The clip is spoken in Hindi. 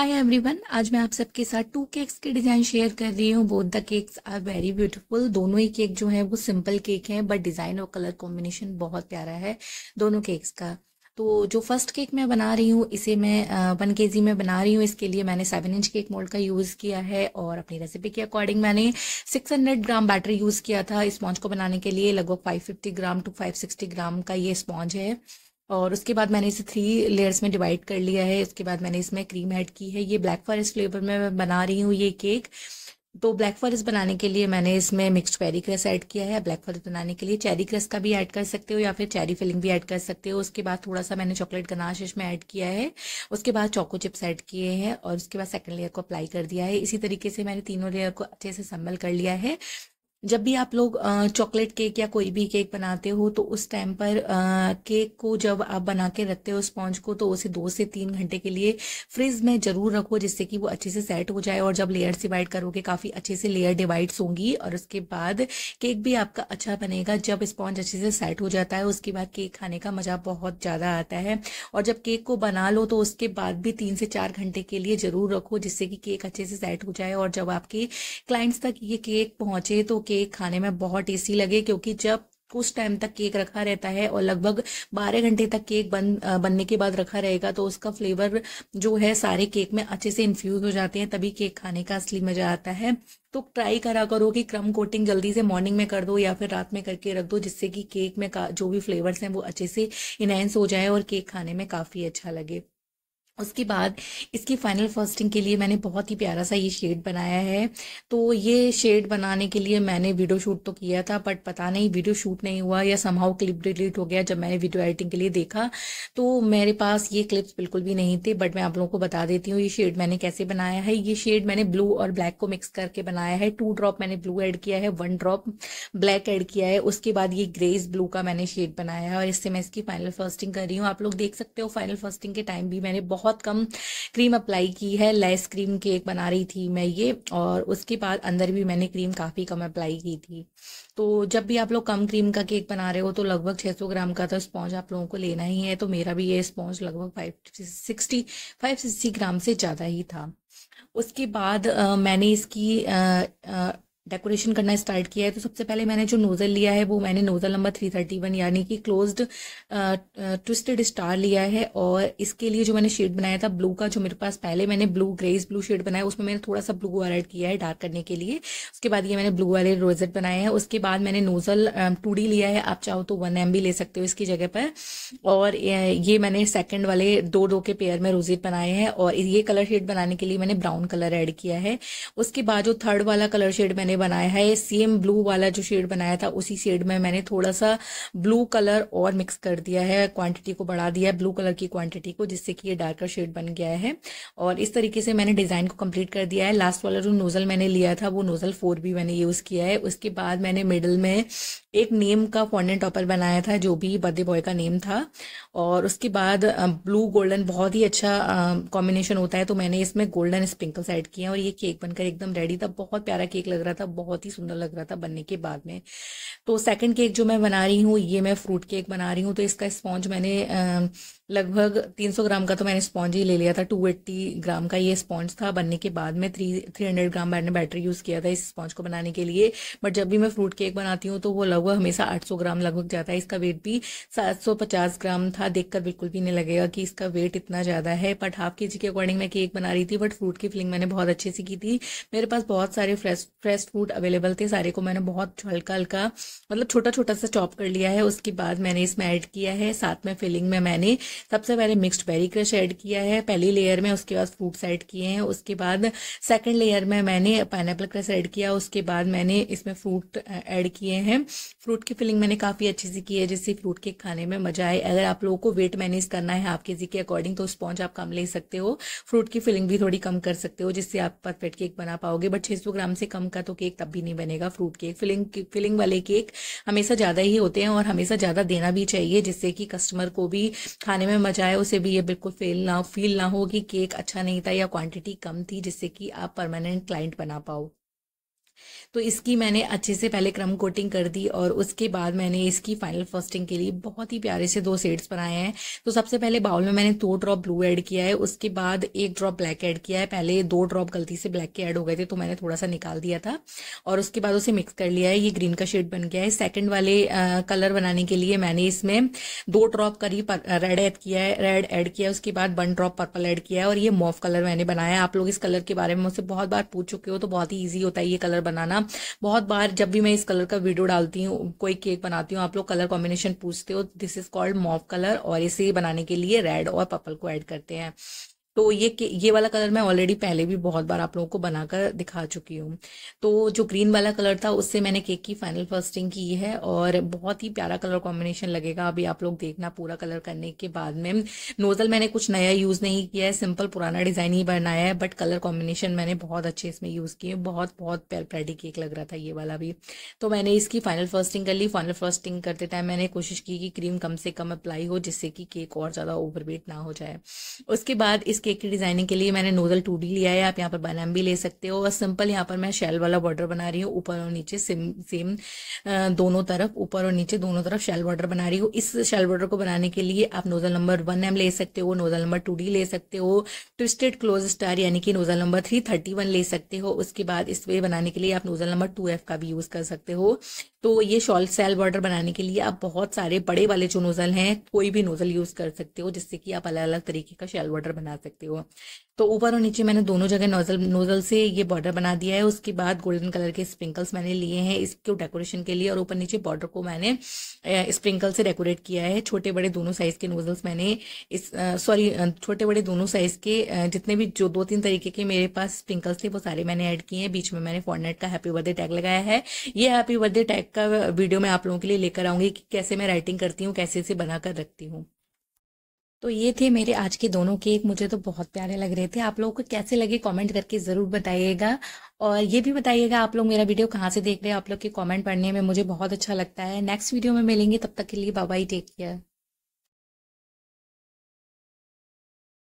हाय एवरीवन आज मैं आप सबके साथ टू केक्स के डिज़ाइन शेयर कर रही हूँ both the cakes are very beautiful दोनों ही केक जो है वो सिंपल केक हैं बट डिज़ाइन और कलर कॉम्बिनेशन बहुत प्यारा है दोनों केक्स का तो जो फर्स्ट केक मैं बना रही हूँ इसे मैं वन के जी में बना रही हूँ इसके लिए मैंने सेवन इंच केक मोल्ड का यूज़ किया है और अपनी रेसिपी के अकॉर्डिंग मैंने six hundred gram batter use किया था स्पॉन्ज को बनाने के लिए लगभग five fifty gram to five sixty gram का ये स्पॉन्ज है और उसके बाद मैंने इसे थ्री लेयर्स में डिवाइड कर लिया है उसके बाद मैंने इसमें क्रीम ऐड की है ये ब्लैक फॉरेस्ट फ्लेवर में मैं बना रही हूँ ये केक तो ब्लैक फॉरेस्ट बनाने के लिए मैंने इसमें मिक्स्ड चेरी क्रस ऐड किया है ब्लैक फॉरेस्ट बनाने के लिए चेरी क्रस का भी ऐड कर सकते हो या फिर चेरी फिलिंग भी ऐड कर सकते हो उसके बाद थोड़ा सा मैंने चॉकलेट गनाश इसमें ऐड किया है उसके बाद चॉको चिप्स ऐड किए हैं और उसके बाद सेकंड लेयर को अप्लाई कर दिया है इसी तरीके से मैंने तीनों लेयर को अच्छे से संभल कर लिया है जब भी आप लोग चॉकलेट केक या कोई भी केक बनाते हो तो उस टाइम पर केक को जब आप बना के रखते हो स्पॉन्ज को तो उसे दो से तीन घंटे के लिए फ्रिज में ज़रूर रखो जिससे कि वो अच्छे से सेट हो जाए और जब लेयर डिवाइड करोगे काफ़ी अच्छे से लेयर डिवाइड्स होंगी और उसके बाद केक भी आपका अच्छा बनेगा जब स्पॉन्ज अच्छे से सेट हो जाता है उसके बाद केक खाने का मज़ा बहुत ज़्यादा आता है और जब केक को बना लो तो उसके बाद भी तीन से चार घंटे के लिए ज़रूर रखो जिससे कि केक अच्छे से सेट हो जाए और जब आपके क्लाइंट्स तक ये केक पहुँचे तो केक खाने में बहुत टेस्टी लगे क्योंकि जब कुछ टाइम तक केक रखा रहता है और लगभग बारह घंटे तक केक बन बनने के बाद रखा रहेगा तो उसका फ्लेवर जो है सारे केक में अच्छे से इन्फ्यूज हो जाते हैं तभी केक खाने का असली मजा आता है तो ट्राई करा करो कि क्रम कोटिंग जल्दी से मॉर्निंग में कर दो या फिर रात में करके रख दो जिससे कि केक में जो भी फ्लेवर्स हैं वो अच्छे से इनहेंस हो जाए और केक खाने में काफ़ी अच्छा लगे उसके बाद इसकी फाइनल फर्स्टिंग के लिए मैंने बहुत ही प्यारा सा ये शेड बनाया है तो ये शेड बनाने के लिए मैंने वीडियो शूट तो किया था बट पता नहीं वीडियो शूट नहीं हुआ या समहाउ क्लिप डिलीट हो गया जब मैंने वीडियो एडिटिंग के लिए देखा तो मेरे पास ये क्लिप्स बिल्कुल भी नहीं थे बट मैं आप लोगों को बता देती हूँ ये शेड मैंने कैसे बनाया है ये शेड मैंने ब्लू और ब्लैक को मिक्स करके बनाया है टू ड्रॉप मैंने ब्लू एड किया है वन ड्रॉप ब्लैक एड किया है उसके बाद ये ग्रेज ब्लू का मैंने शेड बनाया है और इससे मैं इसकी फाइनल फर्स्टिंग कर रही हूँ आप लोग देख सकते हो फाइनल फर्स्टिंग के टाइम भी मैंने बहुत बहुत कम क्रीम अप्लाई की है लेस क्रीम के एक बना रही थी मैं ये और उसके बाद अंदर भी मैंने क्रीम काफ़ी कम अप्लाई की थी तो जब भी आप लोग कम क्रीम का केक बना रहे हो तो लगभग 600 ग्राम का तो स्पॉन्ज आप लोगों को लेना ही है तो मेरा भी ये स्पॉन्ज लगभग five sixty five sixty gram से ज़्यादा ही था उसके बाद आ, मैंने इसकी आ, आ, डेकोरेशन करना स्टार्ट किया है तो सबसे पहले मैंने जो नोज़ल लिया है वो मैंने nozzle number three thirty one यानी कि क्लोज्ड ट्विस्टेड स्टार लिया है और इसके लिए जो मैंने शेड बनाया था ब्लू का जो मेरे पास पहले मैंने ब्लू ग्रेस ब्लू शेड बनाया उसमें मैंने थोड़ा सा ब्लू वाला किया है डार्क करने के लिए उसके बाद ये मैंने ब्लू वाले रोजेट बनाए हैं उसके बाद मैंने नोज़ल टू लिया है आप चाहो तो वन एम ले सकते हो इसकी जगह पर और ये मैंने सेकेंड वाले दो दो के पेयर में रोजेट बनाए हैं और ये कलर शेड बनाने के लिए मैंने ब्राउन कलर एड किया है उसके बाद जो थर्ड वाला कलर शेड मैंने मैंने बनाया है सेम ब्लू वाला जो शेड बनाया था उसी शेड में मैंने थोड़ा सा ब्लू कलर और मिक्स कर दिया है क्वांटिटी को बढ़ा दिया है ब्लू कलर की क्वांटिटी को जिससे कि ये डार्कर शेड बन गया है और इस तरीके से मैंने डिज़ाइन को कंप्लीट कर दिया है लास्ट वाला जो नोज़ल मैंने लिया था वो नोज़ल फोर भी मैंने यूज़ किया है उसके बाद मैंने मिडल में एक नेम का फॉन्डेंट टॉपर बनाया था जो भी बर्थडे बॉय का नेम था और उसके बाद ब्लू गोल्डन बहुत ही अच्छा कॉम्बिनेशन होता है तो मैंने इसमें गोल्डन स्प्रिंकल्स ऐड किए और ये केक बनकर एकदम रेडी था बहुत प्यारा केक लग रहा था बहुत ही सुंदर लग रहा था बनने के बाद में तो सेकेंड केक जो मैं बना रही हूँ ये मैं फ्रूट केक बना रही हूँ तो इसका स्पॉन्ज मैंने लगभग 300 ग्राम का तो मैंने स्पॉन्ज ही ले लिया था 280 ग्राम का ये स्पॉन्ज था बनने के बाद में थ्री थ्री हंड्रेड ग्राम मैंने बैटरी यूज़ किया था इस स्पॉन्ज को बनाने के लिए बट जब भी मैं फ्रूट केक बनाती हूँ तो वो लगभग हमेशा 800 ग्राम लगभग जाता है इसका वेट भी 750 ग्राम था देखकर बिल्कुल भी नहीं लगेगा कि इसका वेट इतना ज़्यादा है बट हाफ के जी के अकॉर्डिंग मैं केक बना रही थी बट फ्रूट की फिलिंग मैंने बहुत अच्छे से की थी मेरे पास बहुत सारे फ्रेश फ्रेश फ्रूट अवेलेबल थे सारे को मैंने बहुत हल्का हल्का मतलब छोटा छोटा सा चॉप कर लिया है उसके बाद मैंने इसमें ऐड किया है साथ में फिलिंग में मैंने सबसे पहले मिक्स्ड बेरी क्रश ऐड किया है पहली लेयर में उसके बाद फ्रूट्स ऐड किए हैं उसके बाद सेकेंड लेयर में मैंने पाइनएप्पल क्रश ऐड किया उसके बाद मैंने इसमें फ्रूट ऐड किए हैं फ्रूट की फिलिंग मैंने काफ़ी अच्छे से की है जिससे फ्रूट केक खाने में मजा आए अगर आप लोगों को वेट मैनेज करना है हाफ के जी के अकॉर्डिंग तो स्पॉन्ज आप कम ले सकते हो फ्रूट की फिलिंग भी थोड़ी कम कर सकते हो जिससे आप परफेक्ट केक बना पाओगे बट छः सौ ग्राम से कम का तो केक तब भी नहीं बनेगा फ्रूट केक फिलिंग फिलिंग वाले केक हमेशा ज़्यादा ही होते हैं और हमेशा ज़्यादा देना भी चाहिए जिससे कि कस्टमर को भी खाने में मजा आए उसे भी ये बिल्कुल फेल ना फील ना हो कि केक अच्छा नहीं था या क्वांटिटी कम थी जिससे कि आप परमानेंट क्लाइंट बना पाओ तो इसकी मैंने अच्छे से पहले क्रम कोटिंग कर दी और उसके बाद मैंने इसकी फाइनल फर्स्टिंग के लिए बहुत ही प्यारे से दो सेड्स बनाए हैं तो सबसे पहले बाउल में मैंने दो ड्रॉप ब्लू ऐड किया है उसके बाद एक ड्रॉप ब्लैक ऐड किया है पहले दो ड्रॉप गलती से ब्लैक के ऐड हो गए थे तो मैंने थोड़ा सा निकाल दिया था और उसके बाद उसे मिक्स कर लिया है ये ग्रीन का शेड बन गया है सेकेंड वाले कलर बनाने के लिए मैंने इसमें दो ड्रॉप करीब रेड ऐड किया है रेड ऐड किया है उसके बाद वन ड्रॉप पर्पल ऐड किया है और ये मॉफ कलर मैंने बनाया है आप लोग इस कलर के बारे में मुझसे बहुत बार पूछ चुके हो तो बहुत ही ईजी होता है ये कलर बनाना बहुत बार जब भी मैं इस कलर का वीडियो डालती हूँ कोई केक बनाती हूँ आप लोग कलर कॉम्बिनेशन पूछते हो this is called mauve colour और इसे बनाने के लिए रेड और पर्पल को ऐड करते हैं तो ये ये वाला कलर मैं ऑलरेडी पहले भी बहुत बार आप लोगों को बनाकर दिखा चुकी हूँ तो जो ग्रीन वाला कलर था उससे मैंने केक की फाइनल फर्स्टिंग की है और बहुत ही प्यारा कलर कॉम्बिनेशन लगेगा अभी आप लोग देखना पूरा कलर करने के बाद में नोज़ल मैंने कुछ नया यूज़ नहीं किया है सिंपल पुराना डिज़ाइन ही बनाया है बट कलर कॉम्बिनेशन मैंने बहुत अच्छे इसमें यूज़ किए बहुत बहुत प्रेटी केक लग रहा था ये वाला भी तो मैंने इसकी फाइनल फर्स्टिंग कर ली फाइनल फर्स्टिंग करते टाइम मैंने कोशिश की कि क्रीम कम से कम अप्लाई हो जिससे कि केक और ज़्यादा ओवरवेट ना हो जाए उसके बाद इस केक की डिजाइनिंग के लिए मैंने नोजल टू लिया है आप यहाँ पर बनाम भी ले सकते हो और सिंपल यहाँ पर मैं शेल वाला बॉर्डर बना रही हूँ ऊपर और नीचे सेम सेम दोनों तरफ ऊपर और नीचे दोनों तरफ शेल बॉर्डर बना रही हूँ इस शेल बॉर्डर को बनाने के लिए आप नोजल नंबर वन एम ले सकते हो नोजल नंबर टू ले सकते हो ट्विस्टेड क्लोज स्टार यानी कि nozzle number three thirty one ले सकते हो उसके बाद इस वे बनाने के लिए आप नोजल नंबर टू एफ का भी यूज कर सकते हो तो ये शॉल सेल बॉर्डर बनाने के लिए आप बहुत सारे बड़े वाले जो नोज़ल हैं कोई भी नोज़ल यूज़ कर सकते हो जिससे कि आप अलग अलग तरीके का शेल बॉर्डर बना सकते हो तो ऊपर और नीचे मैंने दोनों जगह नोज़ल नोज़ल से ये बॉर्डर बना दिया है उसके बाद गोल्डन कलर के स्प्रिंकल्स मैंने लिए हैं इसके डेकोरेशन के लिए और ऊपर नीचे बॉर्डर को मैंने स्प्रिंकल से डेकोरेट किया है छोटे बड़े दोनों साइज़ के नोज़ल्स मैंने इस सॉरी छोटे बड़े दोनों साइज़ के जितने भी जो दो तीन तरीके के मेरे पास स्प्रिंकल्स थे वो सारे मैंने ऐड किए हैं बीच में मैंने फॉर्नेट का हैप्पी बर्थडे टैग लगाया है ये हैप्पी बर्थडे टैग का वीडियो मैं आप लोगों के लिए लेकर आऊंगी कि कैसे मैं राइटिंग करती हूँ कैसे इसे बना कर रखती हूँ तो ये थे मेरे आज के दोनों केक मुझे तो बहुत प्यारे लग रहे थे आप लोगों को कैसे लगे कमेंट करके ज़रूर बताइएगा और ये भी बताइएगा आप लोग मेरा वीडियो कहाँ से देख रहे हैं आप लोग के कमेंट पढ़ने में मुझे बहुत अच्छा लगता है नेक्स्ट वीडियो में मिलेंगे तब तक के लिए बाबाई टेक केयर